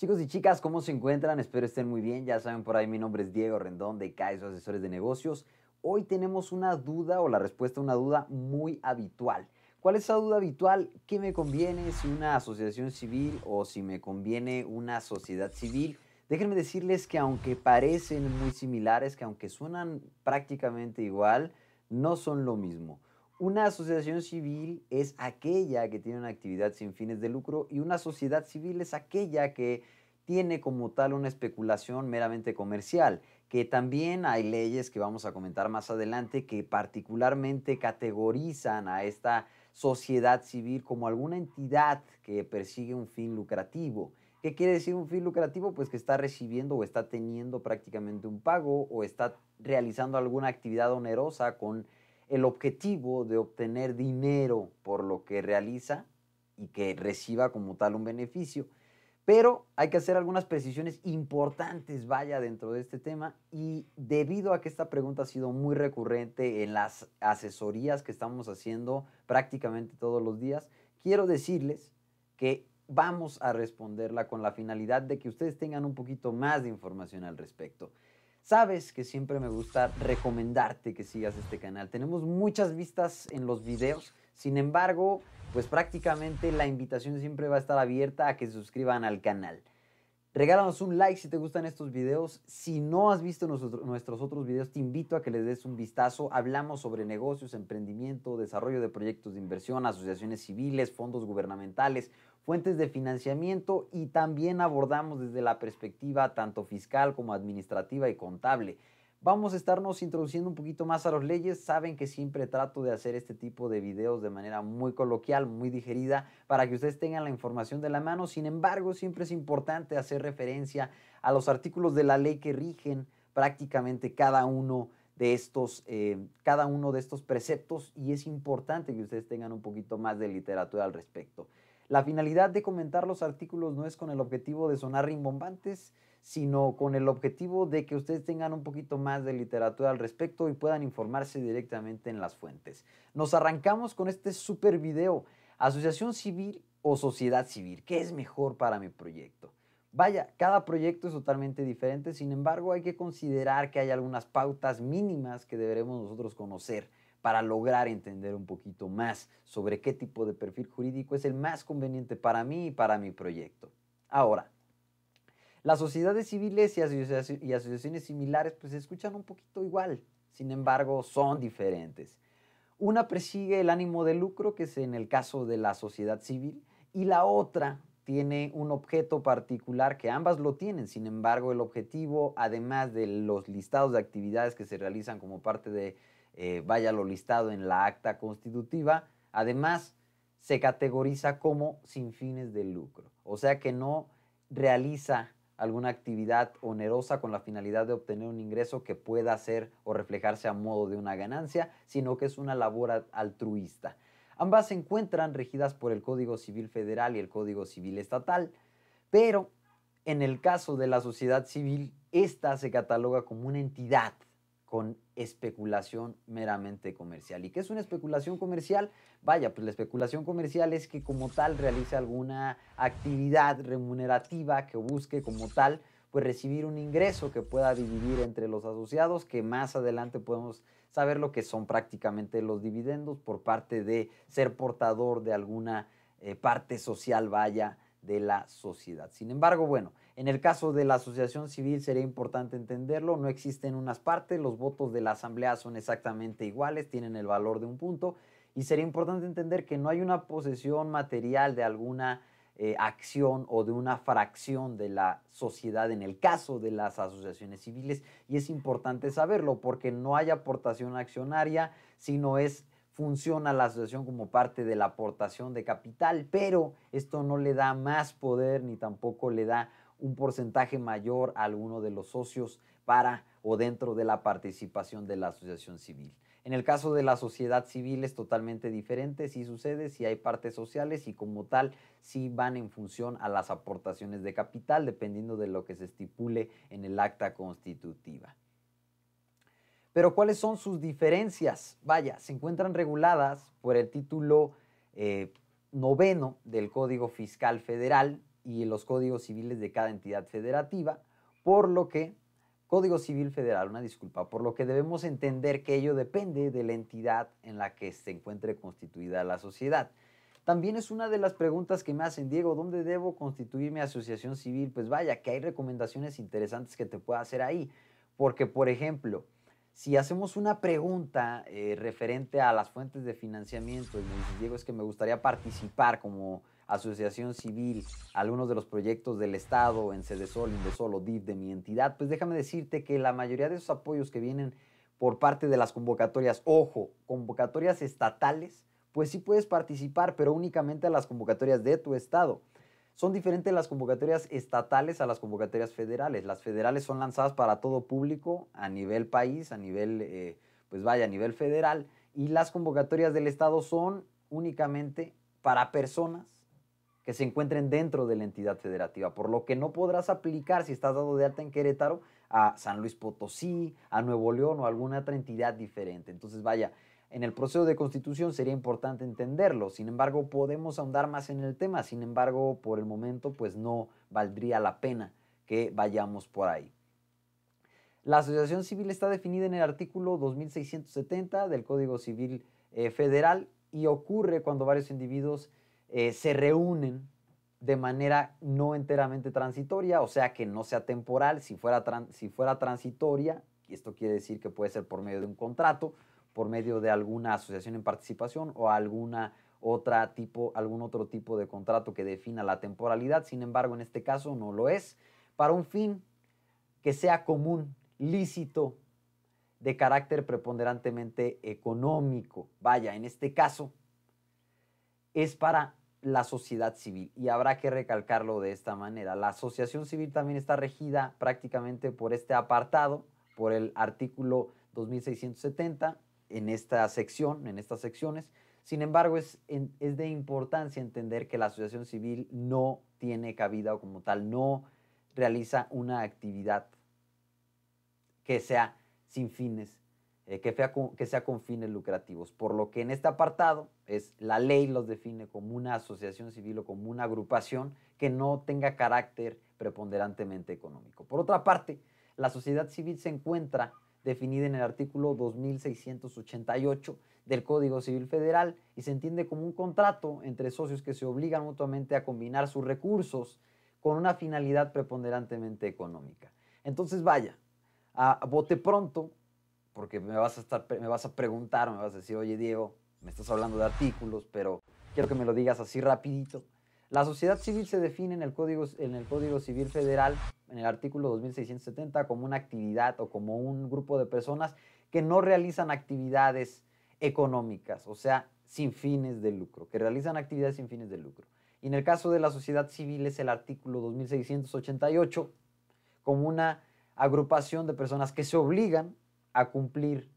Chicos y chicas, ¿cómo se encuentran? Espero estén muy bien. Ya saben por ahí, mi nombre es Diego Rendón de Caizo e Asesores de Negocios. Hoy tenemos una duda o la respuesta a una duda muy habitual. ¿Cuál es esa duda habitual? ¿Qué me conviene si una asociación civil o si me conviene una sociedad civil? Déjenme decirles que aunque parecen muy similares, que aunque suenan prácticamente igual, no son lo mismo. Una asociación civil es aquella que tiene una actividad sin fines de lucro y una sociedad civil es aquella que tiene como tal una especulación meramente comercial, que también hay leyes que vamos a comentar más adelante que particularmente categorizan a esta sociedad civil como alguna entidad que persigue un fin lucrativo. ¿Qué quiere decir un fin lucrativo? Pues que está recibiendo o está teniendo prácticamente un pago o está realizando alguna actividad onerosa con el objetivo de obtener dinero por lo que realiza y que reciba como tal un beneficio. Pero hay que hacer algunas precisiones importantes, vaya, dentro de este tema. Y debido a que esta pregunta ha sido muy recurrente en las asesorías que estamos haciendo prácticamente todos los días, quiero decirles que vamos a responderla con la finalidad de que ustedes tengan un poquito más de información al respecto. Sabes que siempre me gusta recomendarte que sigas este canal. Tenemos muchas vistas en los videos. Sin embargo, pues prácticamente la invitación siempre va a estar abierta a que se suscriban al canal. Regálanos un like si te gustan estos videos. Si no has visto nuestros otros videos, te invito a que les des un vistazo. Hablamos sobre negocios, emprendimiento, desarrollo de proyectos de inversión, asociaciones civiles, fondos gubernamentales, fuentes de financiamiento y también abordamos desde la perspectiva tanto fiscal como administrativa y contable. Vamos a estarnos introduciendo un poquito más a las leyes. Saben que siempre trato de hacer este tipo de videos de manera muy coloquial, muy digerida, para que ustedes tengan la información de la mano. Sin embargo, siempre es importante hacer referencia a los artículos de la ley que rigen prácticamente cada uno de estos, eh, cada uno de estos preceptos y es importante que ustedes tengan un poquito más de literatura al respecto. La finalidad de comentar los artículos no es con el objetivo de sonar rimbombantes, sino con el objetivo de que ustedes tengan un poquito más de literatura al respecto y puedan informarse directamente en las fuentes. Nos arrancamos con este super video, Asociación Civil o Sociedad Civil, ¿qué es mejor para mi proyecto? Vaya, cada proyecto es totalmente diferente, sin embargo hay que considerar que hay algunas pautas mínimas que deberemos nosotros conocer para lograr entender un poquito más sobre qué tipo de perfil jurídico es el más conveniente para mí y para mi proyecto. Ahora, las sociedades civiles y, asociaciones similares pues se escuchan un poquito igual, sin embargo son diferentes. Una persigue el ánimo de lucro, que es en el caso de la sociedad civil, y la otra tiene un objeto particular que ambas lo tienen. Sin embargo, el objetivo, además de los listados de actividades que se realizan como parte de eh, vaya lo listado en la acta constitutiva. Además, se categoriza como sin fines de lucro, o sea que no realiza alguna actividad onerosa con la finalidad de obtener un ingreso que pueda ser o reflejarse a modo de una ganancia, sino que es una labor altruista. Ambas se encuentran regidas por el Código Civil Federal y el Código Civil Estatal, pero en el caso de la sociedad civil, esta se cataloga como una entidad con especulación meramente comercial. ¿Y qué es una especulación comercial? Vaya, pues la especulación comercial es que como tal realice alguna actividad remunerativa que busque como tal pues recibir un ingreso que pueda dividir entre los asociados, que más adelante podemos saber lo que son prácticamente los dividendos por parte de ser portador de alguna eh, parte social, vaya, de la sociedad. Sin embargo, bueno, en el caso de la asociación civil sería importante entenderlo, no existen unas partes, los votos de la asamblea son exactamente iguales, tienen el valor de un punto y sería importante entender que no hay una posesión material de alguna eh, acción o de una fracción de la sociedad en el caso de las asociaciones civiles y es importante saberlo porque no hay aportación accionaria, sino es funciona la asociación como parte de la aportación de capital, pero esto no le da más poder ni tampoco le da un porcentaje mayor a alguno de los socios para o dentro de la participación de la asociación civil. En el caso de la sociedad civil es totalmente diferente, si sucede, si hay partes sociales y como tal, si sí van en función a las aportaciones de capital, dependiendo de lo que se estipule en el acta constitutiva. Pero ¿cuáles son sus diferencias? Vaya, se encuentran reguladas por el título eh, noveno del Código Fiscal Federal y los códigos civiles de cada entidad federativa, por lo que, Código Civil Federal, una disculpa, por lo que debemos entender que ello depende de la entidad en la que se encuentre constituida la sociedad. También es una de las preguntas que me hacen, Diego, ¿dónde debo constituir mi asociación civil? Pues vaya, que hay recomendaciones interesantes que te puedo hacer ahí, porque por ejemplo, si hacemos una pregunta eh, referente a las fuentes de financiamiento y me Diego, es que me gustaría participar como asociación civil algunos de los proyectos del Estado en Cedesol, Indesol o DIF de mi entidad, pues déjame decirte que la mayoría de esos apoyos que vienen por parte de las convocatorias, ojo, convocatorias estatales, pues sí puedes participar, pero únicamente a las convocatorias de tu Estado son diferentes las convocatorias estatales a las convocatorias federales. Las federales son lanzadas para todo público a nivel país, a nivel, eh, pues vaya, a nivel federal. Y las convocatorias del Estado son únicamente para personas que se encuentren dentro de la entidad federativa, por lo que no podrás aplicar si estás dado de alta en Querétaro a San Luis Potosí, a Nuevo León o alguna otra entidad diferente. Entonces, vaya, en el proceso de constitución sería importante entenderlo, sin embargo podemos ahondar más en el tema, sin embargo por el momento pues no valdría la pena que vayamos por ahí. La asociación civil está definida en el artículo 2670 del Código Civil eh, Federal y ocurre cuando varios individuos eh, se reúnen de manera no enteramente transitoria, o sea que no sea temporal, si fuera, si fuera transitoria, esto quiere decir que puede ser por medio de un contrato, por medio de alguna asociación en participación o alguna otra tipo, algún otro tipo de contrato que defina la temporalidad. Sin embargo, en este caso no lo es. Para un fin que sea común, lícito, de carácter preponderantemente económico. Vaya, en este caso es para la sociedad civil y habrá que recalcarlo de esta manera. La asociación civil también está regida prácticamente por este apartado, por el artículo 2670 en esta sección, en estas secciones. Sin embargo, es, es de importancia entender que la asociación civil no tiene cabida o como tal no realiza una actividad que sea sin fines, eh, que, sea con, que sea con fines lucrativos. Por lo que en este apartado es la ley los define como una asociación civil o como una agrupación que no tenga carácter preponderantemente económico. Por otra parte, la sociedad civil se encuentra definida en el artículo 2688 del Código Civil Federal y se entiende como un contrato entre socios que se obligan mutuamente a combinar sus recursos con una finalidad preponderantemente económica. Entonces, vaya, a pronto, porque me vas a, estar, me vas a preguntar, me vas a decir, oye Diego, me estás hablando de artículos, pero quiero que me lo digas así rapidito. La sociedad civil se define en el, Código, en el Código Civil Federal, en el artículo 2670, como una actividad o como un grupo de personas que no realizan actividades económicas, o sea, sin fines de lucro, que realizan actividades sin fines de lucro. Y en el caso de la sociedad civil es el artículo 2688, como una agrupación de personas que se obligan a cumplir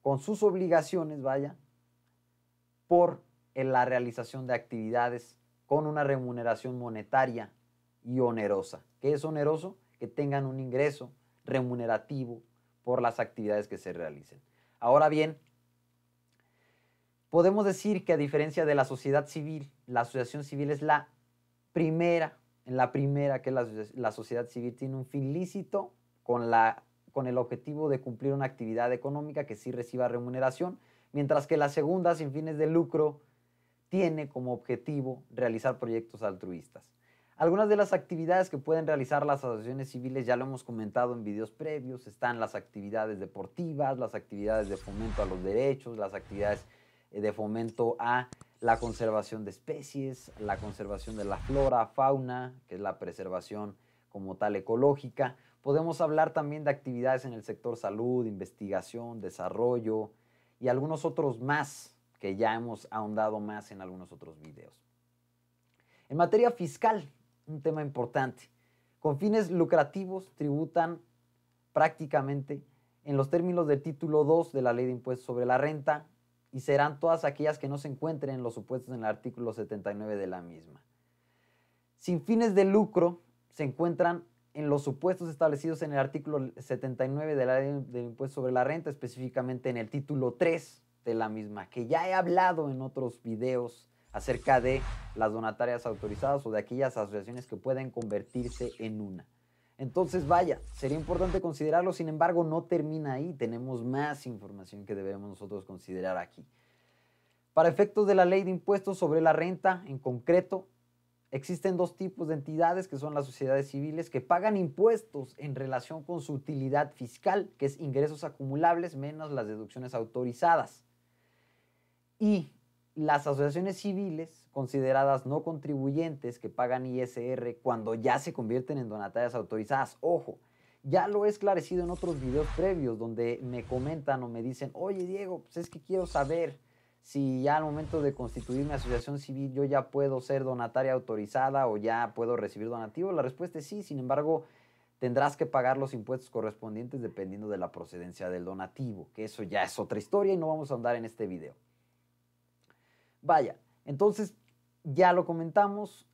con sus obligaciones, vaya, por la realización de actividades con una remuneración monetaria y onerosa. ¿Qué es oneroso? Que tengan un ingreso remunerativo por las actividades que se realicen. Ahora bien, podemos decir que a diferencia de la sociedad civil, la asociación civil es la primera, en la primera que la, sociedad civil tiene un fin lícito con, la, con el objetivo de cumplir una actividad económica que sí reciba remuneración, mientras que la segunda, sin fines de lucro, tiene como objetivo realizar proyectos altruistas. Algunas de las actividades que pueden realizar las asociaciones civiles, ya lo hemos comentado en videos previos, están las actividades deportivas, las actividades de fomento a los derechos, las actividades eh, de fomento a la conservación de especies, la conservación de la flora, fauna, que es la preservación como tal ecológica. Podemos hablar también de actividades en el sector salud, investigación, desarrollo y algunos otros más que ya hemos ahondado más en algunos otros videos. En materia fiscal, un tema importante. Con fines lucrativos tributan prácticamente en los términos del título 2 de la Ley de Impuestos sobre la Renta y serán todas aquellas que no se encuentren en los supuestos en el artículo 79 de la misma. Sin fines de lucro se encuentran en los supuestos establecidos en el artículo 79 de la Ley de Impuesto sobre la Renta, específicamente en el título 3 de la misma, que ya he hablado en otros videos acerca de las donatarias autorizadas o de aquellas asociaciones que pueden convertirse en una. Entonces, vaya, sería importante considerarlo, sin embargo, no termina ahí, tenemos más información que debemos nosotros considerar aquí. Para efectos de la ley de impuestos sobre la renta, en concreto, existen dos tipos de entidades que son las sociedades civiles que pagan impuestos en relación con su utilidad fiscal, que es ingresos acumulables menos las deducciones autorizadas y las asociaciones civiles consideradas no contribuyentes que pagan ISR cuando ya se convierten en donatarias autorizadas. Ojo, ya lo he esclarecido en otros videos previos donde me comentan o me dicen, oye Diego, pues es que quiero saber si ya al momento de constituir mi asociación civil yo ya puedo ser donataria autorizada o ya puedo recibir donativo. La respuesta es sí, sin embargo, tendrás que pagar los impuestos correspondientes dependiendo de la procedencia del donativo, que eso ya es otra historia y no vamos a andar en este video. Vaya, entonces ya lo comentamos,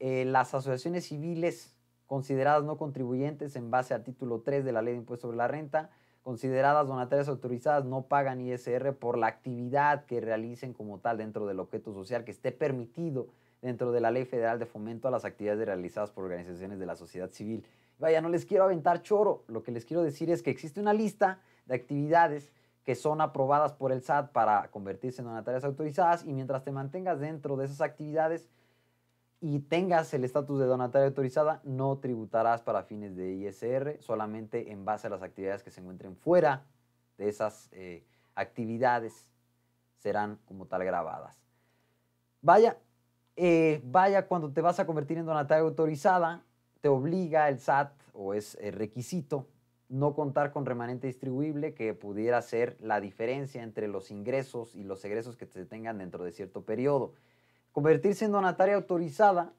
eh, las asociaciones civiles consideradas no contribuyentes en base al título 3 de la Ley de Impuesto sobre la Renta, consideradas donatarias autorizadas, no pagan ISR por la actividad que realicen como tal dentro del objeto social que esté permitido dentro de la Ley Federal de Fomento a las actividades realizadas por organizaciones de la sociedad civil. Vaya, no les quiero aventar choro, lo que les quiero decir es que existe una lista de actividades que son aprobadas por el SAT para convertirse en donatarias autorizadas y mientras te mantengas dentro de esas actividades y tengas el estatus de donataria autorizada, no tributarás para fines de ISR, solamente en base a las actividades que se encuentren fuera de esas eh, actividades serán como tal grabadas. Vaya, eh, vaya cuando te vas a convertir en donataria autorizada, te obliga el SAT o es eh, requisito no contar con remanente distribuible que pudiera ser la diferencia entre los ingresos y los egresos que se tengan dentro de cierto periodo. Convertirse en donataria autorizada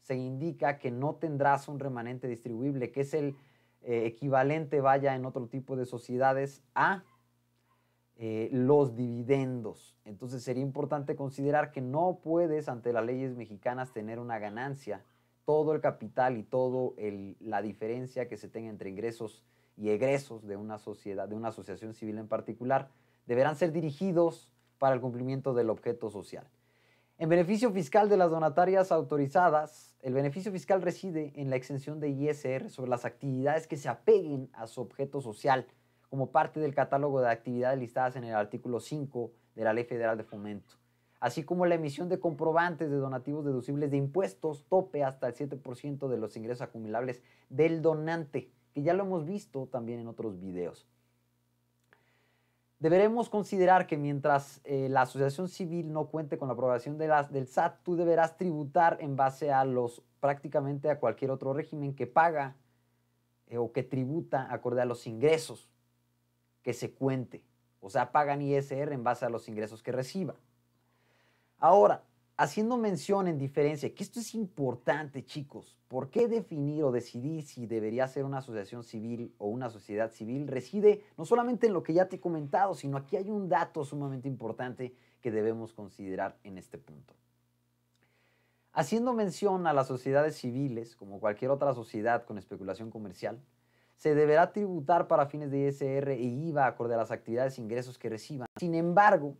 se indica que no tendrás un remanente distribuible, que es el eh, equivalente, vaya, en otro tipo de sociedades a eh, los dividendos. Entonces sería importante considerar que no puedes ante las leyes mexicanas tener una ganancia, todo el capital y toda la diferencia que se tenga entre ingresos y egresos de una sociedad, de una asociación civil en particular, deberán ser dirigidos para el cumplimiento del objeto social. En beneficio fiscal de las donatarias autorizadas, el beneficio fiscal reside en la exención de ISR sobre las actividades que se apeguen a su objeto social como parte del catálogo de actividades listadas en el artículo 5 de la Ley Federal de Fomento, así como la emisión de comprobantes de donativos deducibles de impuestos tope hasta el 7% de los ingresos acumulables del donante que ya lo hemos visto también en otros videos. Deberemos considerar que mientras eh, la asociación civil no cuente con la aprobación de del SAT, tú deberás tributar en base a los prácticamente a cualquier otro régimen que paga eh, o que tributa acorde a los ingresos que se cuente. O sea, pagan ISR en base a los ingresos que reciba. Ahora, haciendo mención en diferencia, que esto es importante, chicos, ¿por qué definir o decidir si debería ser una asociación civil o una sociedad civil reside no solamente en lo que ya te he comentado, sino aquí hay un dato sumamente importante que debemos considerar en este punto. Haciendo mención a las sociedades civiles, como cualquier otra sociedad con especulación comercial, se deberá tributar para fines de ISR e, e IVA acorde a las actividades e ingresos que reciban. Sin embargo,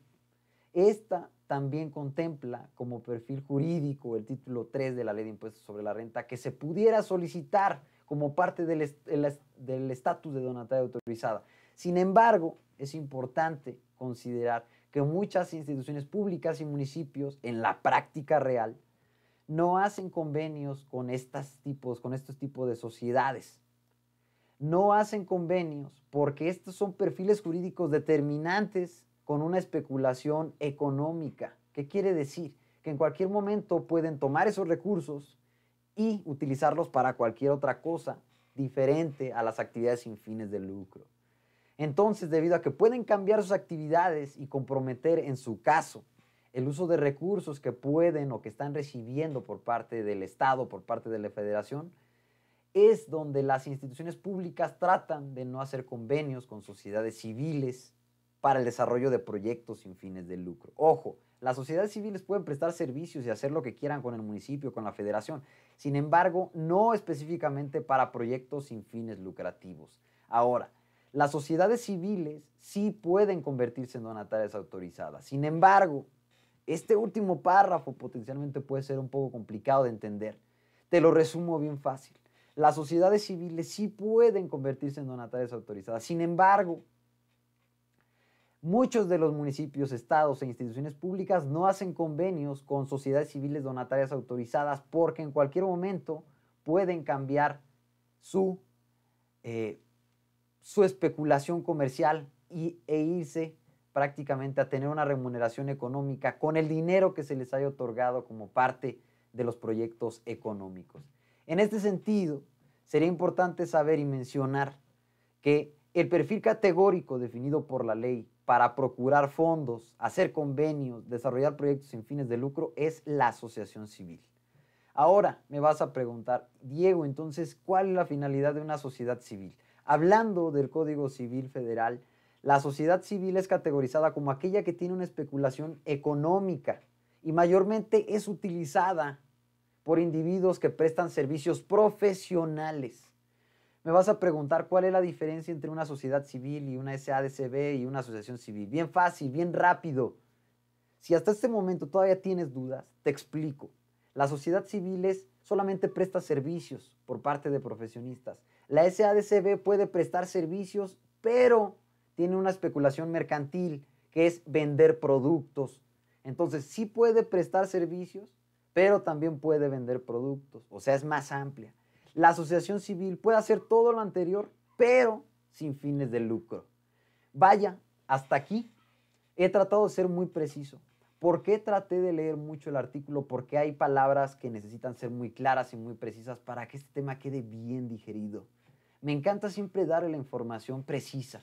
esta también contempla como perfil jurídico el título 3 de la Ley de Impuestos sobre la Renta que se pudiera solicitar como parte del estatus de donataria autorizada. Sin embargo, es importante considerar que muchas instituciones públicas y municipios en la práctica real no hacen convenios con, estas tipos, con estos tipos de sociedades. No hacen convenios porque estos son perfiles jurídicos determinantes con una especulación económica. ¿Qué quiere decir? Que en cualquier momento pueden tomar esos recursos y utilizarlos para cualquier otra cosa diferente a las actividades sin fines de lucro. Entonces, debido a que pueden cambiar sus actividades y comprometer, en su caso, el uso de recursos que pueden o que están recibiendo por parte del Estado, por parte de la Federación, es donde las instituciones públicas tratan de no hacer convenios con sociedades civiles para el desarrollo de proyectos sin fines de lucro. Ojo, las sociedades civiles pueden prestar servicios y hacer lo que quieran con el municipio, con la federación, sin embargo, no específicamente para proyectos sin fines lucrativos. Ahora, las sociedades civiles sí pueden convertirse en donatarias autorizadas. Sin embargo, este último párrafo potencialmente puede ser un poco complicado de entender. Te lo resumo bien fácil. Las sociedades civiles sí pueden convertirse en donatarias autorizadas. Sin embargo, Muchos de los municipios, estados e instituciones públicas no hacen convenios con sociedades civiles donatarias autorizadas porque en cualquier momento pueden cambiar su, eh, su especulación comercial e irse prácticamente a tener una remuneración económica con el dinero que se les haya otorgado como parte de los proyectos económicos. En este sentido, sería importante saber y mencionar que el perfil categórico definido por la ley para procurar fondos, hacer convenios, desarrollar proyectos sin fines de lucro es la asociación civil. Ahora me vas a preguntar, Diego, entonces, ¿cuál es la finalidad de una sociedad civil? Hablando del Código Civil Federal, la sociedad civil es categorizada como aquella que tiene una especulación económica y mayormente es utilizada por individuos que prestan servicios profesionales me vas a preguntar cuál es la diferencia entre una sociedad civil y una SADCB y una asociación civil. Bien fácil, bien rápido. Si hasta este momento todavía tienes dudas, te explico. La sociedad civil solamente presta servicios por parte de profesionistas. La SADCB puede prestar servicios, pero tiene una especulación mercantil, que es vender productos. Entonces sí puede prestar servicios, pero también puede vender productos. O sea, es más amplia. La asociación civil puede hacer todo lo anterior, pero sin fines de lucro. Vaya, hasta aquí he tratado de ser muy preciso. ¿Por qué traté de leer mucho el artículo? Porque hay palabras que necesitan ser muy claras y muy precisas para que este tema quede bien digerido. Me encanta siempre darle la información precisa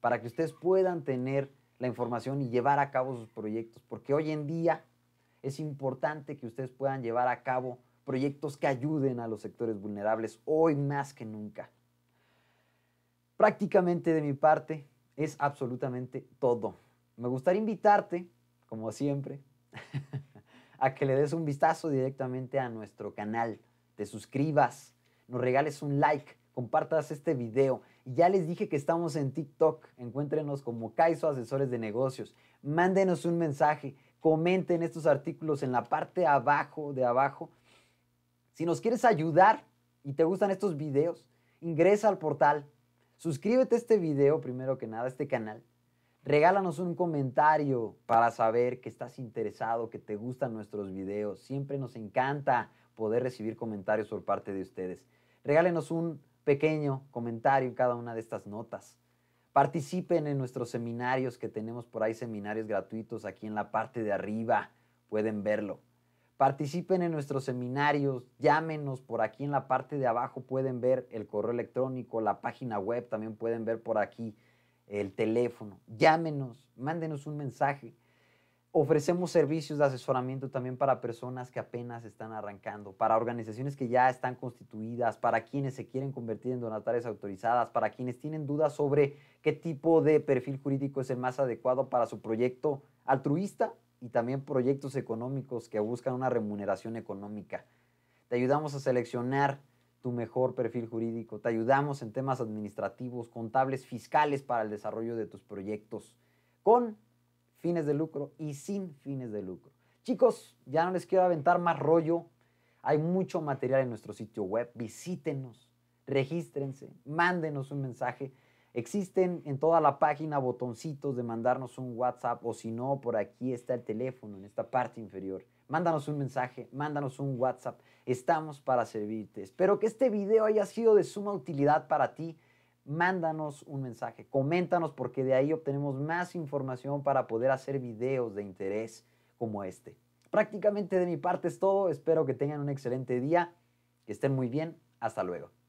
para que ustedes puedan tener la información y llevar a cabo sus proyectos, porque hoy en día es importante que ustedes puedan llevar a cabo proyectos que ayuden a los sectores vulnerables hoy más que nunca. Prácticamente de mi parte es absolutamente todo. Me gustaría invitarte, como siempre, a que le des un vistazo directamente a nuestro canal, te suscribas, nos regales un like, compartas este video. ya les dije que estamos en TikTok, encuéntrenos como Kaizo Asesores de Negocios. Mándenos un mensaje, comenten estos artículos en la parte abajo de abajo si nos quieres ayudar y te gustan estos videos, ingresa al portal, suscríbete a este video primero que nada, a este canal. Regálanos un comentario para saber que estás interesado, que te gustan nuestros videos. Siempre nos encanta poder recibir comentarios por parte de ustedes. Regálenos un pequeño comentario en cada una de estas notas. Participen en nuestros seminarios que tenemos por ahí, seminarios gratuitos aquí en la parte de arriba. Pueden verlo. Participen en nuestros seminarios, llámenos por aquí en la parte de abajo, pueden ver el correo electrónico, la página web, también pueden ver por aquí el teléfono. Llámenos, mándenos un mensaje. Ofrecemos servicios de asesoramiento también para personas que apenas están arrancando, para organizaciones que ya están constituidas, para quienes se quieren convertir en donatarias autorizadas, para quienes tienen dudas sobre qué tipo de perfil jurídico es el más adecuado para su proyecto altruista y también proyectos económicos que buscan una remuneración económica. Te ayudamos a seleccionar tu mejor perfil jurídico, te ayudamos en temas administrativos, contables, fiscales para el desarrollo de tus proyectos, con fines de lucro y sin fines de lucro. Chicos, ya no les quiero aventar más rollo. Hay mucho material en nuestro sitio web. Visítenos, regístrense, mándenos un mensaje. Existen en toda la página botoncitos de mandarnos un WhatsApp o si no, por aquí está el teléfono en esta parte inferior. Mándanos un mensaje, mándanos un WhatsApp. Estamos para servirte. Espero que este video haya sido de suma utilidad para ti. Mándanos un mensaje, coméntanos porque de ahí obtenemos más información para poder hacer videos de interés como este. Prácticamente de mi parte es todo. Espero que tengan un excelente día, que estén muy bien. Hasta luego.